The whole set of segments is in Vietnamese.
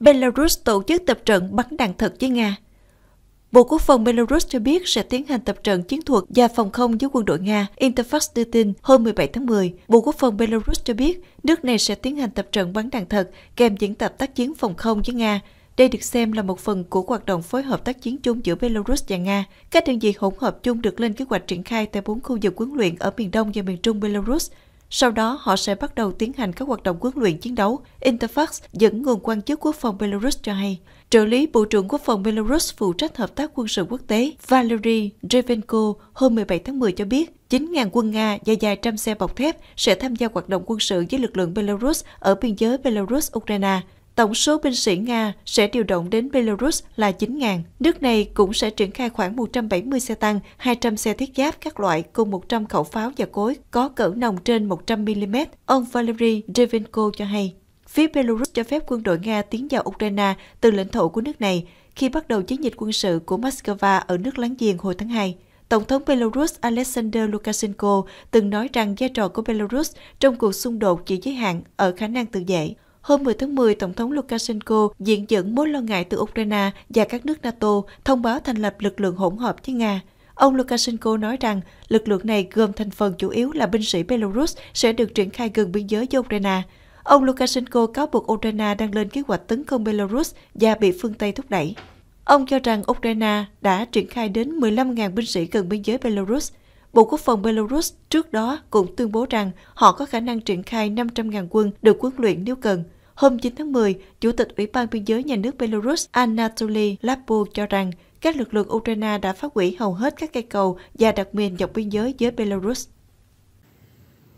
Belarus tổ chức tập trận bắn đạn thật với Nga. Bộ Quốc phòng Belarus cho biết sẽ tiến hành tập trận chiến thuật và phòng không với quân đội Nga, Interfax đưa tin hôm 17 tháng 10. Bộ Quốc phòng Belarus cho biết nước này sẽ tiến hành tập trận bắn đạn thật kèm diễn tập tác chiến phòng không với Nga. Đây được xem là một phần của hoạt động phối hợp tác chiến chung giữa Belarus và Nga. Các đơn vị hỗn hợp chung được lên kế hoạch triển khai tại bốn khu vực huấn luyện ở miền Đông và miền Trung Belarus – sau đó, họ sẽ bắt đầu tiến hành các hoạt động huấn luyện chiến đấu. Interfax dẫn nguồn quan chức quốc phòng Belarus cho hay, trợ lý Bộ trưởng Quốc phòng Belarus phụ trách hợp tác quân sự quốc tế Valery Drevenko hôm 17 tháng 10 cho biết 9.000 quân Nga và dài trăm xe bọc thép sẽ tham gia hoạt động quân sự với lực lượng Belarus ở biên giới Belarus-Ukraine. Tổng số binh sĩ Nga sẽ điều động đến Belarus là 9.000. Nước này cũng sẽ triển khai khoảng 170 xe tăng, 200 xe thiết giáp các loại cùng 100 khẩu pháo và cối có cỡ nòng trên 100mm, ông Valery Devenko cho hay. Phía Belarus cho phép quân đội Nga tiến vào Ukraine từ lãnh thổ của nước này khi bắt đầu chiến dịch quân sự của Moscow ở nước láng giềng hồi tháng 2. Tổng thống Belarus Alexander Lukashenko từng nói rằng vai trò của Belarus trong cuộc xung đột chỉ giới hạn ở khả năng tự vệ. Hôm 10 tháng 10, Tổng thống Lukashenko diện dẫn mối lo ngại từ Ukraine và các nước NATO thông báo thành lập lực lượng hỗn hợp với Nga. Ông Lukashenko nói rằng lực lượng này gồm thành phần chủ yếu là binh sĩ Belarus sẽ được triển khai gần biên giới với Ukraine. Ông Lukashenko cáo buộc Ukraine đang lên kế hoạch tấn công Belarus và bị phương Tây thúc đẩy. Ông cho rằng Ukraine đã triển khai đến 15.000 binh sĩ gần biên giới Belarus. Bộ Quốc phòng Belarus trước đó cũng tuyên bố rằng họ có khả năng triển khai 500.000 quân được huấn luyện nếu cần. Hôm 9 tháng 10, Chủ tịch Ủy ban Biên giới Nhà nước Belarus Anatoly Lapo cho rằng các lực lượng Ukraine đã phá hủy hầu hết các cây cầu và đặc mìn dọc biên giới với Belarus.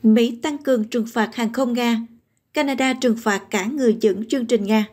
Mỹ tăng cường trừng phạt hàng không Nga, Canada trừng phạt cả người dẫn chương trình Nga.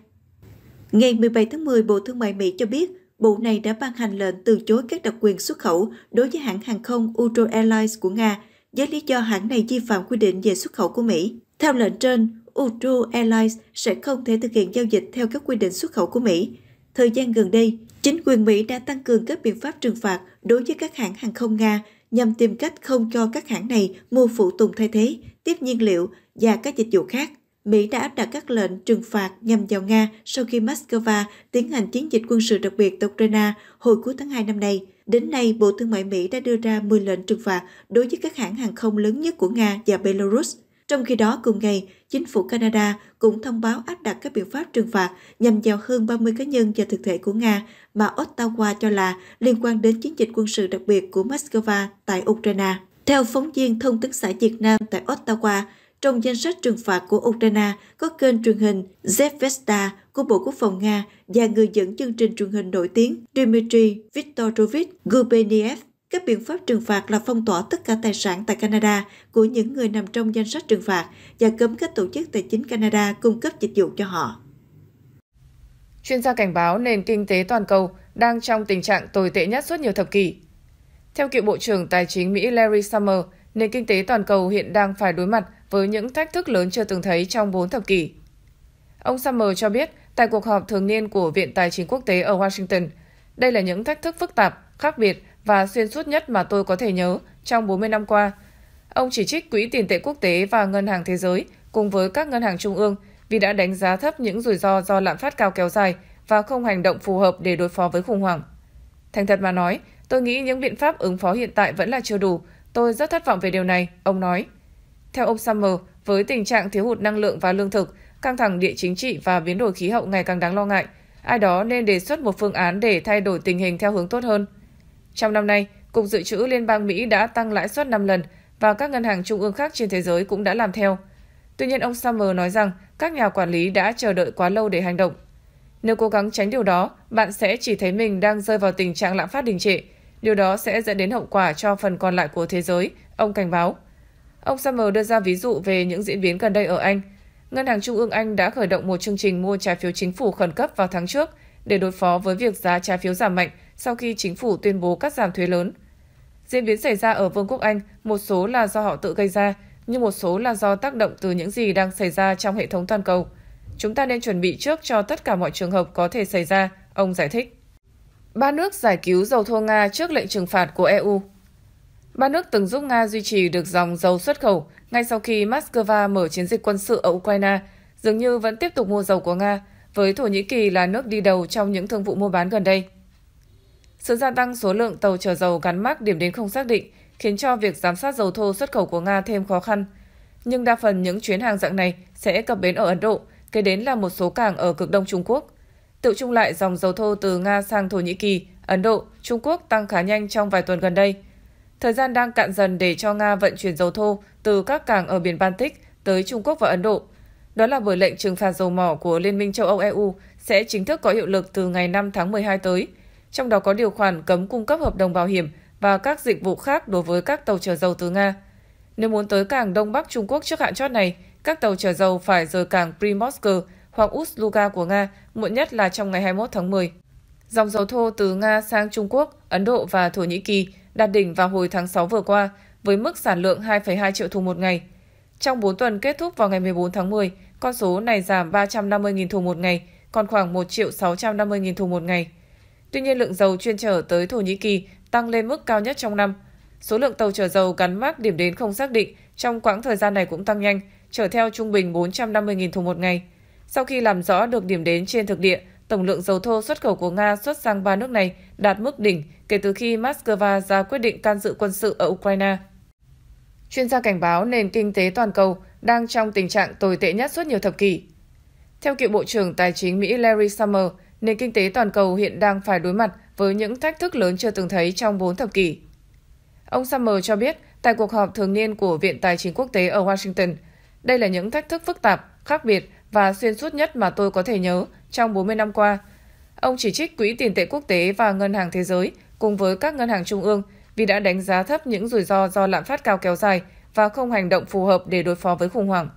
Ngày 17 tháng 10, Bộ Thương mại Mỹ cho biết Bộ này đã ban hành lệnh từ chối các đặc quyền xuất khẩu đối với hãng hàng không Ultra Airlines của Nga với lý do hãng này vi phạm quy định về xuất khẩu của Mỹ. Theo lệnh trên, Ultra Airlines sẽ không thể thực hiện giao dịch theo các quy định xuất khẩu của Mỹ. Thời gian gần đây, chính quyền Mỹ đã tăng cường các biện pháp trừng phạt đối với các hãng hàng không Nga nhằm tìm cách không cho các hãng này mua phụ tùng thay thế, tiếp nhiên liệu và các dịch vụ khác. Mỹ đã áp đặt các lệnh trừng phạt nhằm vào Nga sau khi Moscow tiến hành chiến dịch quân sự đặc biệt tại Ukraine hồi cuối tháng 2 năm nay. Đến nay, Bộ Thương mại Mỹ đã đưa ra 10 lệnh trừng phạt đối với các hãng hàng không lớn nhất của Nga và Belarus. Trong khi đó, cùng ngày, chính phủ Canada cũng thông báo áp đặt các biện pháp trừng phạt nhằm vào hơn 30 cá nhân và thực thể của Nga mà Ottawa cho là liên quan đến chiến dịch quân sự đặc biệt của Moscow tại Ukraine. Theo phóng viên thông tấn xã Việt Nam tại Ottawa, trong danh sách trừng phạt của Ukraine có kênh truyền hình Zvezda của Bộ Quốc phòng Nga và người dẫn chương trình truyền hình nổi tiếng Dmitry Viktorovich Gubeniev. Các biện pháp trừng phạt là phong tỏa tất cả tài sản tại Canada của những người nằm trong danh sách trừng phạt và cấm các tổ chức tài chính Canada cung cấp dịch vụ cho họ. Chuyên gia cảnh báo nền kinh tế toàn cầu đang trong tình trạng tồi tệ nhất suốt nhiều thập kỷ. Theo cựu Bộ trưởng Tài chính Mỹ Larry Summer, nền kinh tế toàn cầu hiện đang phải đối mặt với những thách thức lớn chưa từng thấy trong 4 thập kỷ. Ông Summer cho biết tại cuộc họp thường niên của Viện Tài chính Quốc tế ở Washington, đây là những thách thức phức tạp, khác biệt và xuyên suốt nhất mà tôi có thể nhớ trong 40 năm qua. Ông chỉ trích Quỹ tiền tệ quốc tế và Ngân hàng Thế giới cùng với các ngân hàng trung ương vì đã đánh giá thấp những rủi ro do lạm phát cao kéo dài và không hành động phù hợp để đối phó với khủng hoảng. Thành thật mà nói, tôi nghĩ những biện pháp ứng phó hiện tại vẫn là chưa đủ Tôi rất thất vọng về điều này, ông nói. Theo ông Summer, với tình trạng thiếu hụt năng lượng và lương thực, căng thẳng địa chính trị và biến đổi khí hậu ngày càng đáng lo ngại, ai đó nên đề xuất một phương án để thay đổi tình hình theo hướng tốt hơn. Trong năm nay, Cục Dự trữ Liên bang Mỹ đã tăng lãi suất 5 lần và các ngân hàng trung ương khác trên thế giới cũng đã làm theo. Tuy nhiên, ông Summer nói rằng các nhà quản lý đã chờ đợi quá lâu để hành động. Nếu cố gắng tránh điều đó, bạn sẽ chỉ thấy mình đang rơi vào tình trạng lạm phát đình trệ, Điều đó sẽ dẫn đến hậu quả cho phần còn lại của thế giới, ông cảnh báo. Ông Summer đưa ra ví dụ về những diễn biến gần đây ở Anh. Ngân hàng Trung ương Anh đã khởi động một chương trình mua trái phiếu chính phủ khẩn cấp vào tháng trước để đối phó với việc giá trái phiếu giảm mạnh sau khi chính phủ tuyên bố cắt giảm thuế lớn. Diễn biến xảy ra ở Vương quốc Anh một số là do họ tự gây ra, nhưng một số là do tác động từ những gì đang xảy ra trong hệ thống toàn cầu. Chúng ta nên chuẩn bị trước cho tất cả mọi trường hợp có thể xảy ra, ông giải thích. Ba nước giải cứu dầu thô Nga trước lệnh trừng phạt của EU. Ba nước từng giúp Nga duy trì được dòng dầu xuất khẩu ngay sau khi Moscow mở chiến dịch quân sự ở Ukraine, dường như vẫn tiếp tục mua dầu của Nga, với Thổ Nhĩ Kỳ là nước đi đầu trong những thương vụ mua bán gần đây. Sự gia tăng số lượng tàu chở dầu gắn mác điểm đến không xác định khiến cho việc giám sát dầu thô xuất khẩu của Nga thêm khó khăn. Nhưng đa phần những chuyến hàng dạng này sẽ cập bến ở Ấn Độ, kế đến là một số cảng ở cực đông Trung Quốc – Tự trung lại dòng dầu thô từ Nga sang Thổ Nhĩ Kỳ, Ấn Độ, Trung Quốc tăng khá nhanh trong vài tuần gần đây. Thời gian đang cạn dần để cho Nga vận chuyển dầu thô từ các cảng ở biển Baltic tới Trung Quốc và Ấn Độ. Đó là bởi lệnh trừng phạt dầu mỏ của Liên minh châu Âu EU sẽ chính thức có hiệu lực từ ngày 5 tháng 12 tới, trong đó có điều khoản cấm cung cấp hợp đồng bảo hiểm và các dịch vụ khác đối với các tàu chở dầu từ Nga. Nếu muốn tới cảng Đông Bắc Trung Quốc trước hạn chót này, các tàu chở dầu phải rời cảng Primorsk hoặc Usluga của Nga, muộn nhất là trong ngày 21 tháng 10. Dòng dầu thô từ Nga sang Trung Quốc, Ấn Độ và Thổ Nhĩ Kỳ đạt đỉnh vào hồi tháng 6 vừa qua với mức sản lượng 2,2 triệu thùng một ngày. Trong 4 tuần kết thúc vào ngày 14 tháng 10, con số này giảm 350.000 thùng một ngày, còn khoảng 1 triệu 650.000 thùng một ngày. Tuy nhiên, lượng dầu chuyên trở tới Thổ Nhĩ Kỳ tăng lên mức cao nhất trong năm. Số lượng tàu chở dầu gắn mác điểm đến không xác định trong quãng thời gian này cũng tăng nhanh, trở theo trung bình 450.000 thùng một ngày – sau khi làm rõ được điểm đến trên thực địa, tổng lượng dầu thô xuất khẩu của Nga xuất sang ba nước này đạt mức đỉnh kể từ khi Moscow ra quyết định can dự quân sự ở Ukraine. Chuyên gia cảnh báo nền kinh tế toàn cầu đang trong tình trạng tồi tệ nhất suốt nhiều thập kỷ. Theo cựu Bộ trưởng Tài chính Mỹ Larry Summer, nền kinh tế toàn cầu hiện đang phải đối mặt với những thách thức lớn chưa từng thấy trong 4 thập kỷ. Ông Summer cho biết tại cuộc họp thường niên của Viện Tài chính Quốc tế ở Washington, đây là những thách thức phức tạp, khác biệt và xuyên suốt nhất mà tôi có thể nhớ trong 40 năm qua. Ông chỉ trích Quỹ tiền tệ quốc tế và Ngân hàng Thế giới cùng với các ngân hàng trung ương vì đã đánh giá thấp những rủi ro do lạm phát cao kéo dài và không hành động phù hợp để đối phó với khủng hoảng.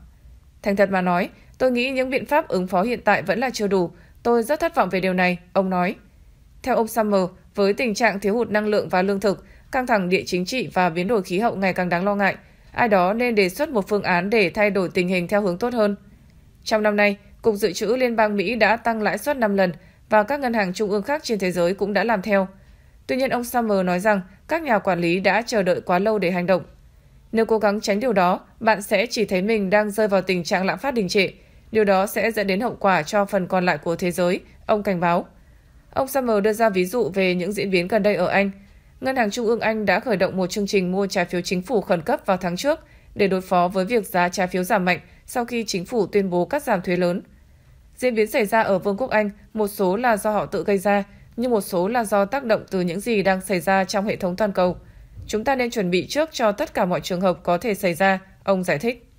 Thành thật mà nói, tôi nghĩ những biện pháp ứng phó hiện tại vẫn là chưa đủ. Tôi rất thất vọng về điều này, ông nói. Theo ông Summer, với tình trạng thiếu hụt năng lượng và lương thực, căng thẳng địa chính trị và biến đổi khí hậu ngày càng đáng lo ngại, ai đó nên đề xuất một phương án để thay đổi tình hình theo hướng tốt hơn – trong năm nay, Cục Dự trữ Liên bang Mỹ đã tăng lãi suất 5 lần và các ngân hàng trung ương khác trên thế giới cũng đã làm theo. Tuy nhiên, ông Summer nói rằng các nhà quản lý đã chờ đợi quá lâu để hành động. Nếu cố gắng tránh điều đó, bạn sẽ chỉ thấy mình đang rơi vào tình trạng lạm phát đình trệ. Điều đó sẽ dẫn đến hậu quả cho phần còn lại của thế giới, ông cảnh báo. Ông Summer đưa ra ví dụ về những diễn biến gần đây ở Anh. Ngân hàng Trung ương Anh đã khởi động một chương trình mua trái phiếu chính phủ khẩn cấp vào tháng trước để đối phó với việc giá trái phiếu giảm mạnh sau khi chính phủ tuyên bố cắt giảm thuế lớn. Diễn biến xảy ra ở Vương quốc Anh, một số là do họ tự gây ra, nhưng một số là do tác động từ những gì đang xảy ra trong hệ thống toàn cầu. Chúng ta nên chuẩn bị trước cho tất cả mọi trường hợp có thể xảy ra, ông giải thích.